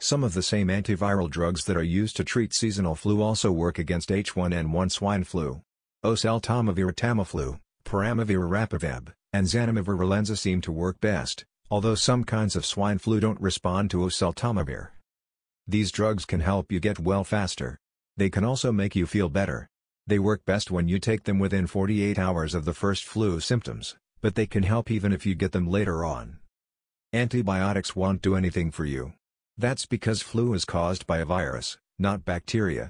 Some of the same antiviral drugs that are used to treat seasonal flu also work against H1N1 swine flu. Oseltamivir Tamiflu, Paramivir Rapivab, and Zanamivir Relenza seem to work best, although some kinds of swine flu don't respond to oseltamivir. These drugs can help you get well faster. They can also make you feel better. They work best when you take them within 48 hours of the first flu symptoms, but they can help even if you get them later on. Antibiotics won't do anything for you. That's because flu is caused by a virus, not bacteria.